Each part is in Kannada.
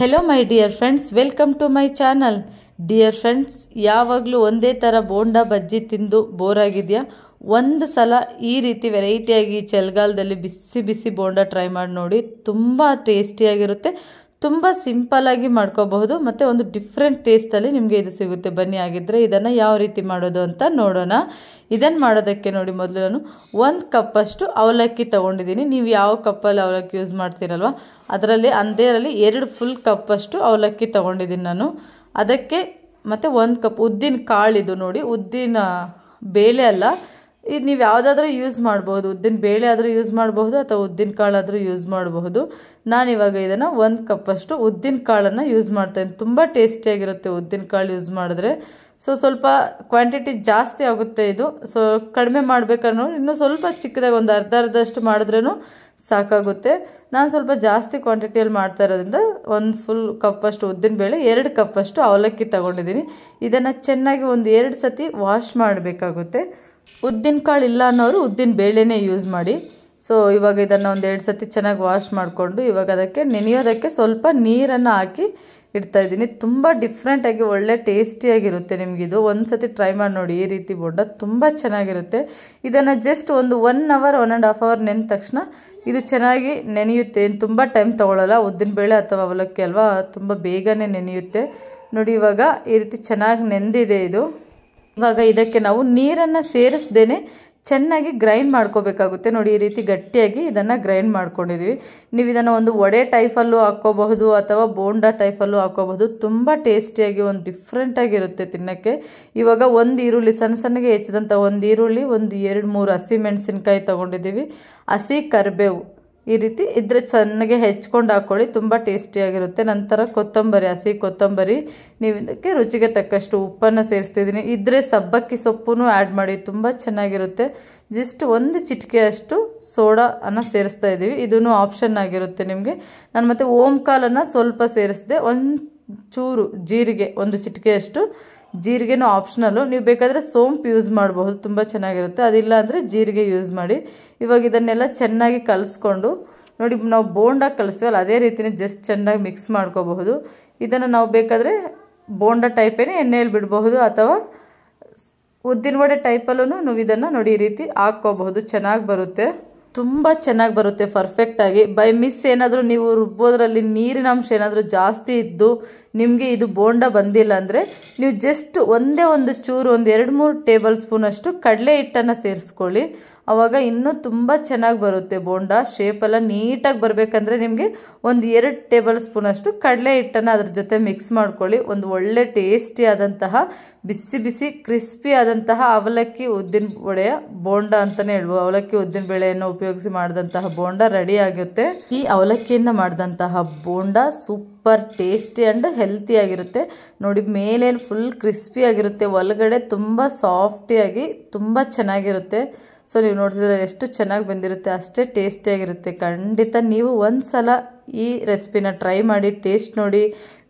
hello my dear friends welcome to my channel dear friends ಯಾವಾಗಲೂ ಒಂದೇ ಥರ ಬೋಂಡ ಬಜ್ಜಿ ತಿಂದು ಬೋರಾಗಿದೆಯಾ ಒಂದು ಸಲ ಈ ರೀತಿ ವೆರೈಟಿಯಾಗಿ ಚಳಿಗಾಲದಲ್ಲಿ ಬಿಸಿ ಬಿಸಿ ಬೋಂಡ ಟ್ರೈ ಮಾಡಿ ನೋಡಿ ತುಂಬ ಟೇಸ್ಟಿಯಾಗಿರುತ್ತೆ ತುಂಬ ಸಿಂಪಲ್ಲಾಗಿ ಮಾಡ್ಕೋಬಹುದು ಮತ್ತು ಒಂದು ಡಿಫ್ರೆಂಟ್ ಟೇಸ್ಟಲ್ಲಿ ನಿಮಗೆ ಇದು ಸಿಗುತ್ತೆ ಬನ್ನಿ ಆಗಿದ್ದರೆ ಇದನ್ನು ಯಾವ ರೀತಿ ಮಾಡೋದು ಅಂತ ನೋಡೋಣ ಇದನ್ನು ಮಾಡೋದಕ್ಕೆ ನೋಡಿ ಮೊದಲು ನಾನು ಒಂದು ಕಪ್ಪಷ್ಟು ಅವಲಕ್ಕಿ ತೊಗೊಂಡಿದ್ದೀನಿ ನೀವು ಯಾವ ಕಪ್ಪಲ್ಲಿ ಅವಲಕ್ಕಿ ಯೂಸ್ ಮಾಡ್ತೀರಲ್ವ ಅದರಲ್ಲಿ ಅಂದೇರಲ್ಲಿ ಎರಡು ಫುಲ್ ಕಪ್ಪಷ್ಟು ಅವಲಕ್ಕಿ ತೊಗೊಂಡಿದ್ದೀನಿ ನಾನು ಅದಕ್ಕೆ ಮತ್ತು ಒಂದು ಕಪ್ ಉದ್ದಿನ ಕಾಳಿದು ನೋಡಿ ಉದ್ದಿನ ಬೇಳೆ ಅಲ್ಲ ಇದು ನೀವು ಯಾವುದಾದ್ರೂ ಯೂಸ್ ಮಾಡ್ಬೋದು ಉದ್ದಿನ ಬೇಳೆ ಆದರೂ ಯೂಸ್ ಮಾಡಬಹುದು ಅಥವಾ ಉದ್ದಿನ ಕಾಳಾದರೂ ಯೂಸ್ ಮಾಡಬಹುದು ನಾನಿವಾಗ ಇದನ್ನು ಒಂದು ಕಪ್ಪಷ್ಟು ಉದ್ದಿನ ಕಾಳನ್ನು ಯೂಸ್ ಮಾಡ್ತೇನೆ ತುಂಬ ಟೇಸ್ಟಿಯಾಗಿರುತ್ತೆ ಉದ್ದಿನ ಕಾಳು ಯೂಸ್ ಮಾಡಿದ್ರೆ ಸೊ ಸ್ವಲ್ಪ ಕ್ವಾಂಟಿಟಿ ಜಾಸ್ತಿ ಆಗುತ್ತೆ ಇದು ಸೊ ಕಡಿಮೆ ಮಾಡಬೇಕನ್ನೋ ಇನ್ನೂ ಸ್ವಲ್ಪ ಚಿಕ್ಕದಾಗಿ ಒಂದು ಅರ್ಧ ಅರ್ಧಷ್ಟು ಮಾಡಿದ್ರೂ ಸಾಕಾಗುತ್ತೆ ನಾನು ಸ್ವಲ್ಪ ಜಾಸ್ತಿ ಕ್ವಾಂಟಿಟಿಯಲ್ಲಿ ಮಾಡ್ತಾ ಇರೋದ್ರಿಂದ ಒಂದು ಫುಲ್ ಕಪ್ಪಷ್ಟು ಉದ್ದಿನ ಬೇಳೆ ಎರಡು ಕಪ್ಪಷ್ಟು ಅವಲಕ್ಕಿ ತಗೊಂಡಿದ್ದೀನಿ ಇದನ್ನು ಚೆನ್ನಾಗಿ ಒಂದು ಎರಡು ಸತಿ ವಾಶ್ ಮಾಡಬೇಕಾಗುತ್ತೆ ಉದ್ದಿನ ಕಾಳು ಇಲ್ಲ ಅನ್ನೋರು ಉದ್ದಿನ ಬೇಳೆನೇ ಯೂಸ್ ಮಾಡಿ ಸೊ ಇವಾಗ ಇದನ್ನು ಒಂದು ಎರಡು ಸತಿ ಚೆನ್ನಾಗಿ ವಾಶ್ ಮಾಡಿಕೊಂಡು ಇವಾಗ ಅದಕ್ಕೆ ನೆನೆಯೋದಕ್ಕೆ ಸ್ವಲ್ಪ ನೀರನ್ನು ಹಾಕಿ ಇದ್ದೀನಿ ತುಂಬ ಡಿಫ್ರೆಂಟಾಗಿ ಒಳ್ಳೆ ಟೇಸ್ಟಿಯಾಗಿರುತ್ತೆ ನಿಮಗಿದು ಒಂದು ಸತಿ ಟ್ರೈ ಮಾಡಿ ನೋಡಿ ಈ ರೀತಿ ಬೋಂಡ ತುಂಬ ಚೆನ್ನಾಗಿರುತ್ತೆ ಇದನ್ನು ಜಸ್ಟ್ ಒಂದು one hour one and half hour ನೆಂದ ತಕ್ಷಣ ಇದು ಚೆನ್ನಾಗಿ ನೆನೆಯುತ್ತೆ ತುಂಬ ಟೈಮ್ ಉದ್ದಿನ ಬೇಳೆ ಅಥವಾ ಅವಲಕ್ಕಿ ಅಲ್ವಾ ತುಂಬ ಬೇಗನೆ ನೆನೆಯುತ್ತೆ ನೋಡಿ ಇವಾಗ ಈ ರೀತಿ ಚೆನ್ನಾಗಿ ನೆಂದಿದೆ ಇದು ಇವಾಗ ಇದಕ್ಕೆ ನಾವು ನೀರನ್ನು ಸೇರಿಸ್ದೇ ಚೆನ್ನಾಗಿ ಗ್ರೈಂಡ್ ಮಾಡ್ಕೋಬೇಕಾಗುತ್ತೆ ನೋಡಿ ಈ ರೀತಿ ಗಟ್ಟಿಯಾಗಿ ಇದನ್ನು ಗ್ರೈಂಡ್ ಮಾಡ್ಕೊಂಡಿದ್ದೀವಿ ನೀವು ಇದನ್ನು ಒಂದು ಒಡೆ ಟೈಫಲ್ಲೂ ಹಾಕ್ಕೋಬಹುದು ಅಥವಾ ಬೋಂಡಾ ಟೈಫಲ್ಲೂ ಹಾಕ್ಕೋಬಹುದು ತುಂಬ ಟೇಸ್ಟಿಯಾಗಿ ಒಂದು ಡಿಫ್ರೆಂಟಾಗಿರುತ್ತೆ ತಿನ್ನೋಕ್ಕೆ ಇವಾಗ ಒಂದು ಈರುಳ್ಳಿ ಸಣ್ಣ ಸಣ್ಣಗೆ ಹೆಚ್ಚಿದಂಥ ಒಂದು ಈರುಳ್ಳಿ ಒಂದು ಎರಡು ಮೂರು ಹಸಿ ಮೆಣಸಿನ್ಕಾಯಿ ತೊಗೊಂಡಿದ್ದೀವಿ ಹಸಿ ಕರಿಬೇವು ಈ ರೀತಿ ಇದ್ರೆ ಚೆನ್ನಾಗಿ ಹೆಚ್ಕೊಂಡು ಹಾಕ್ಕೊಳ್ಳಿ ತುಂಬ ಟೇಸ್ಟಿಯಾಗಿರುತ್ತೆ ನಂತರ ಕೊತ್ತಂಬರಿ ಹಸಿ ಕೊತ್ತಂಬರಿ ನೀವು ಇದಕ್ಕೆ ರುಚಿಗೆ ತಕ್ಕಷ್ಟು ಉಪ್ಪನ್ನು ಸೇರಿಸ್ತಿದ್ದೀನಿ ಇದ್ರೆ ಸಬ್ಬಕ್ಕಿ ಸೊಪ್ಪು ಆ್ಯಡ್ ಮಾಡಿ ತುಂಬ ಚೆನ್ನಾಗಿರುತ್ತೆ ಜಸ್ಟ್ ಒಂದು ಚಿಟಿಕೆಯಷ್ಟು ಸೋಡಾನ ಸೇರಿಸ್ತಾ ಇದ್ದೀವಿ ಇದೂ ಆಪ್ಷನ್ ಆಗಿರುತ್ತೆ ನಿಮಗೆ ನಾನು ಮತ್ತು ಓಂಕಾಲನ್ನು ಸ್ವಲ್ಪ ಸೇರಿಸಿದೆ ಒಂದು ಚೂರು ಜೀರಿಗೆ ಒಂದು ಚಿಟಿಕೆಯಷ್ಟು ಜೀರಿಗೆನೂ ಆಪ್ಷನಲ್ಲು ನೀವು ಬೇಕಾದರೆ ಸೋಂಪು ಯೂಸ್ ಮಾಡಬಹುದು ತುಂಬ ಚೆನ್ನಾಗಿರುತ್ತೆ ಅದಿಲ್ಲ ಅಂದರೆ ಜೀರಿಗೆ ಯೂಸ್ ಮಾಡಿ ಇವಾಗ ಇದನ್ನೆಲ್ಲ ಚೆನ್ನಾಗಿ ಕಲಿಸ್ಕೊಂಡು ನೋಡಿ ನಾವು ಬೋಂಡಾಗಿ ಕಲಿಸ್ತೀವಲ್ಲ ಅದೇ ರೀತಿಯೇ ಜಸ್ಟ್ ಚೆನ್ನಾಗಿ ಮಿಕ್ಸ್ ಮಾಡ್ಕೋಬಹುದು ಇದನ್ನು ನಾವು ಬೇಕಾದರೆ ಬೋಂಡ ಟೈಪೇನೆ ಎಣ್ಣೆಯಲ್ಲಿ ಬಿಡಬಹುದು ಅಥವಾ ಉದ್ದಿನ ವಡೆ ಟೈಪಲ್ಲೂ ನಾವು ಇದನ್ನು ನೋಡಿ ಈ ರೀತಿ ಹಾಕ್ಕೋಬಹುದು ಚೆನ್ನಾಗಿ ಬರುತ್ತೆ ತುಂಬ ಚೆನ್ನಾಗಿ ಬರುತ್ತೆ ಪರ್ಫೆಕ್ಟಾಗಿ ಬೈ ಮಿಸ್ ಏನಾದರೂ ನೀವು ರುಬ್ಬೋದ್ರಲ್ಲಿ ನೀರಿನ ಅಂಶ ಏನಾದರೂ ಜಾಸ್ತಿ ಇದ್ದು ನಿಮಗೆ ಇದು ಬೋಂಡ ಬಂದಿಲ್ಲ ಅಂದರೆ ನೀವು ಜಸ್ಟ್ ಒಂದೇ ಒಂದು ಚೂರು ಒಂದು ಎರಡು ಮೂರು ಟೇಬಲ್ ಸ್ಪೂನಷ್ಟು ಕಡಲೆ ಹಿಟ್ಟನ್ನು ಸೇರಿಸ್ಕೊಳ್ಳಿ ಆವಾಗ ಇನ್ನೂ ತುಂಬ ಚೆನ್ನಾಗಿ ಬರುತ್ತೆ ಬೋಂಡ ಶೇಪೆಲ್ಲ ನೀಟಾಗಿ ಬರಬೇಕಂದ್ರೆ ನಿಮಗೆ ಒಂದು ಎರಡು ಟೇಬಲ್ ಸ್ಪೂನಷ್ಟು ಕಡಲೆ ಹಿಟ್ಟನ್ನು ಅದ್ರ ಜೊತೆ ಮಿಕ್ಸ್ ಮಾಡ್ಕೊಳ್ಳಿ ಒಂದು ಒಳ್ಳೆ ಟೇಸ್ಟಿ ಆದಂತಹ ಬಿಸಿ ಬಿಸಿ ಕ್ರಿಸ್ಪಿ ಆದಂತಹ ಅವಲಕ್ಕಿ ಉದ್ದಿನ ಬಡೆಯ ಬೋಂಡ ಅಂತಲೇ ಹೇಳ್ಬೋದು ಅವಲಕ್ಕಿ ಉದ್ದಿನ ಬೇಳೆಯನ್ನು ಉಪಯೋಗಿಸಿ ಮಾಡಿದಂತಹ ಬೋಂಡ ರೆಡಿ ಆಗುತ್ತೆ ಈ ಅವಲಕ್ಕಿಯಿಂದ ಮಾಡಿದಂತಹ ಬೋಂಡ ಸೂಪರ್ ಟೇಸ್ಟಿ ಆ್ಯಂಡ್ ಹೆಲ್ತಿಯಾಗಿರುತ್ತೆ ನೋಡಿ ಮೇಲೇನು ಫುಲ್ ಕ್ರಿಸ್ಪಿಯಾಗಿರುತ್ತೆ ಒಳಗಡೆ ತುಂಬ ಸಾಫ್ಟಿಯಾಗಿ ತುಂಬ ಚೆನ್ನಾಗಿರುತ್ತೆ ಸೊ ನೀವು ನೋಡ್ತಿದ್ರೆ ಎಷ್ಟು ಚೆನ್ನಾಗಿ ಬಂದಿರುತ್ತೆ ಅಷ್ಟೇ ಟೇಸ್ಟಿಯಾಗಿರುತ್ತೆ ಖಂಡಿತ ನೀವು ಒಂದು ಸಲ ಈ ರೆಸಿಪಿನ ಟ್ರೈ ಮಾಡಿ ಟೇಸ್ಟ್ ನೋಡಿ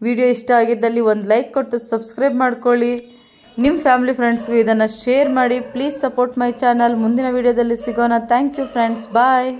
ವಿಡಿಯೋ ಇಷ್ಟ ಆಗಿದ್ದಲ್ಲಿ ಒಂದು ಲೈಕ್ ಕೊಟ್ಟು ಸಬ್ಸ್ಕ್ರೈಬ್ ಮಾಡ್ಕೊಳ್ಳಿ ನಿಮ್ಮ ಫ್ಯಾಮಿಲಿ ಫ್ರೆಂಡ್ಸ್ಗೂ ಇದನ್ನು ಶೇರ್ ಮಾಡಿ ಪ್ಲೀಸ್ ಸಪೋರ್ಟ್ ಮೈ ಚಾನಲ್ ಮುಂದಿನ ವೀಡಿಯೋದಲ್ಲಿ ಸಿಗೋಣ ಥ್ಯಾಂಕ್ ಯು ಫ್ರೆಂಡ್ಸ್ ಬಾಯ್